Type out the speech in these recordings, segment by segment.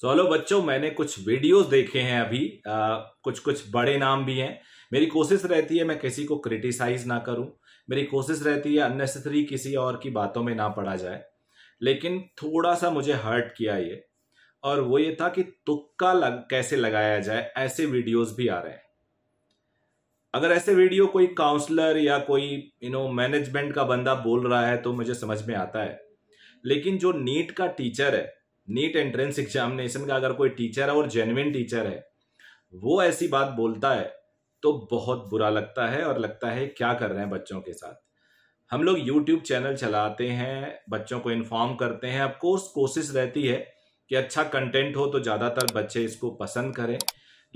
so hello बच्चों मैंने कुछ वीडियोस देखे हैं अभी आ, कुछ कुछ बड़े नाम भी हैं मेरी कोशिश रहती है मैं किसी को क्रिटिसाइज ना करूं मेरी कोशिश रहती है अननेसेसरी किसी और की बातों में ना पड़ा जाए लेकिन थोड़ा सा मुझे हर्ट किया ये और वो ये था कि तुक्का लग कैसे लगाया जाए ऐसे वीडियोज भी आ रहे हैं अगर ऐसे वीडियो कोई काउंसलर या कोई यू नो मैनेजमेंट का बंदा बोल रहा है तो मुझे समझ में आता है लेकिन जो नीट का टीचर है नीट एंट्रेंस एग्जामिनेशन का अगर कोई टीचर है और जेनविन टीचर है वो ऐसी बात बोलता है तो बहुत बुरा लगता है और लगता है क्या कर रहे हैं बच्चों के साथ हम लोग यूट्यूब चैनल चलाते हैं बच्चों को इन्फॉर्म करते हैं अफकोर्स कोशिश रहती है कि अच्छा कंटेंट हो तो ज़्यादातर बच्चे इसको पसंद करें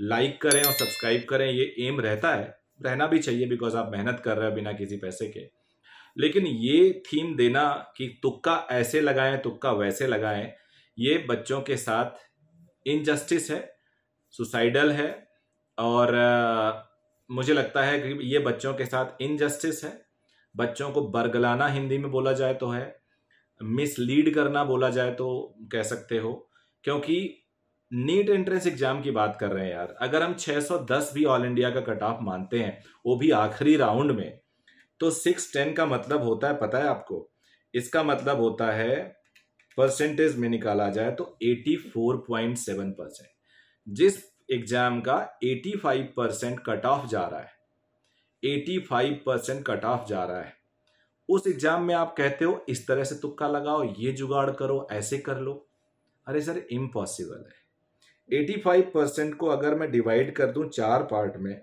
लाइक करें और सब्सक्राइब करें ये एम रहता है रहना भी चाहिए बिकॉज आप मेहनत कर रहे हो बिना किसी पैसे के लेकिन ये थीम देना कि तुक्का ऐसे लगाएं तुक्का वैसे लगाएं ये बच्चों के साथ इनजस्टिस है सुसाइडल है और मुझे लगता है कि ये बच्चों के साथ इनजस्टिस है बच्चों को बरगलाना हिंदी में बोला जाए तो है मिसलीड करना बोला जाए तो कह सकते हो क्योंकि नीट एंट्रेंस एग्जाम की बात कर रहे हैं यार अगर हम 610 भी ऑल इंडिया का कट ऑफ मानते हैं वो भी आखिरी राउंड में तो 610 का मतलब होता है पता है आपको इसका मतलब होता है परसेंटेज में निकाला जाए तो 84.7 परसेंट जिस एग्जाम का 85 परसेंट कट ऑफ जा रहा है 85 परसेंट कट ऑफ जा रहा है उस एग्जाम में आप कहते हो इस तरह से तुक्का लगाओ ये जुगाड़ करो ऐसे कर लो अरे सर इम्पॉसिबल है 85 परसेंट को अगर मैं डिवाइड कर दूं चार पार्ट में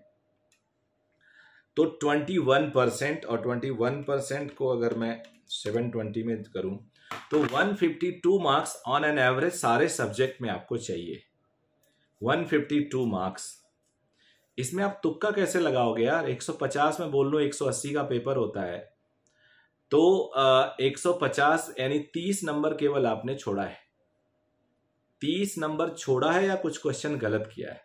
तो 21 परसेंट और 21 परसेंट को अगर मैं सेवन ट्वेंटी में करूं तो one fifty two marks on an average सारे सब्जेक्ट में आपको चाहिए वन फिफ्टी टू मार्क्स इसमें आप तुक्का कैसे लगाओगे यार एक सौ पचास में बोल लो एक सौ अस्सी का पेपर होता है तो एक सौ पचास यानी तीस नंबर केवल आपने छोड़ा है तीस नंबर छोड़ा है या कुछ क्वेश्चन गलत किया है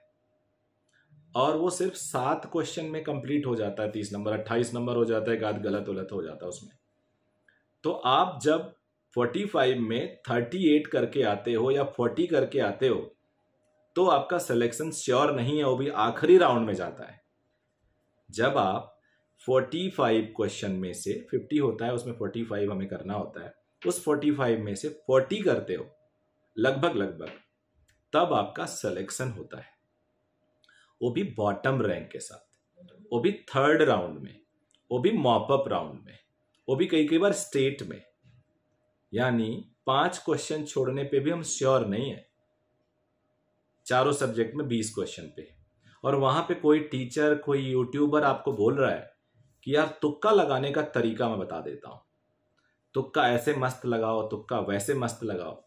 और वो सिर्फ सात क्वेश्चन में कंप्लीट हो जाता है तीस नंबर अट्ठाईस नंबर हो जाता है एक गलत वलत हो जाता है उसमें तो आप जब 45 में 38 करके आते हो या 40 करके आते हो तो आपका सिलेक्शन श्योर नहीं है वो भी आखिरी राउंड में जाता है जब आप 45 क्वेश्चन में से 50 होता है उसमें 45 हमें करना होता है उस 45 में से 40 करते हो लगभग लगभग तब आपका सिलेक्शन होता है वो भी बॉटम रैंक के साथ वो भी थर्ड राउंड में वो भी मॉपअप राउंड में वो भी कई कई बार स्टेट में यानी पांच क्वेश्चन छोड़ने पे भी हम श्योर नहीं है चारों सब्जेक्ट में बीस क्वेश्चन पे और वहां पे कोई टीचर कोई यूट्यूबर आपको बोल रहा है कि यार तुक्का लगाने का तरीका मैं बता देता हूं तुक्का ऐसे मस्त लगाओ तुक्का वैसे मस्त लगाओ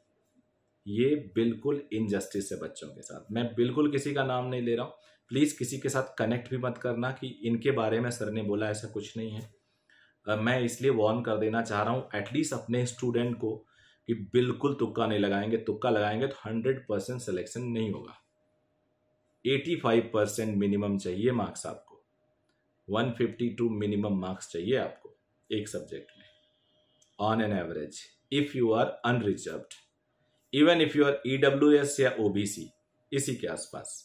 ये बिल्कुल इनजस्टिस है बच्चों के साथ मैं बिल्कुल किसी का नाम नहीं ले रहा हूं प्लीज़ किसी के साथ कनेक्ट भी मत करना कि इनके बारे में सर ने बोला ऐसा कुछ नहीं है मैं इसलिए वार्न कर देना चाह रहा हूँ एटलीस्ट अपने स्टूडेंट को कि बिल्कुल तुक्का नहीं लगाएंगे तुक्का लगाएंगे तो हंड्रेड परसेंट सिलेक्शन नहीं होगा एटी फाइव परसेंट मिनिमम चाहिए मार्क्स आपको one fifty two minimum marks चाहिए आपको एक सब्जेक्ट में on an average if you are unreserved even if you are E W S या ओ बी सी इसी के आसपास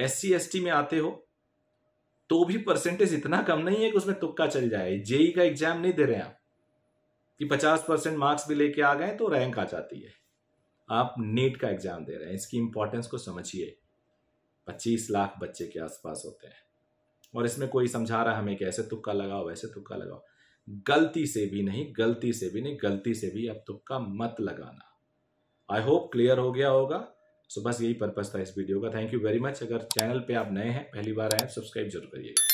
एस सी एस टी में आते हो तो भी परसेंटेज इतना कम नहीं है कि उसमें तुक्का चल जाए जेई का एग्जाम नहीं दे रहे आप कि पचास परसेंट मार्क्स भी लेके आ गए तो रैंक आ जाती है आप नेट का एग्जाम दे रहे हैं इसकी इंपॉर्टेंस को समझिए पच्चीस लाख बच्चे के आसपास होते हैं और इसमें कोई समझा रहा हमें कि ऐसे तुक्का लगाओ वैसे तुक्का लगाओ गलती से भी नहीं गलती से भी नहीं गलती से भी अब तुक्का मत लगाना आई होप क्लियर हो गया होगा सो बस यही पर्पज़ था इस वीडियो का थैंक यू वेरी मच अगर चैनल पे आप नए हैं पहली बार आए सब्सक्राइब जरूर करिएगा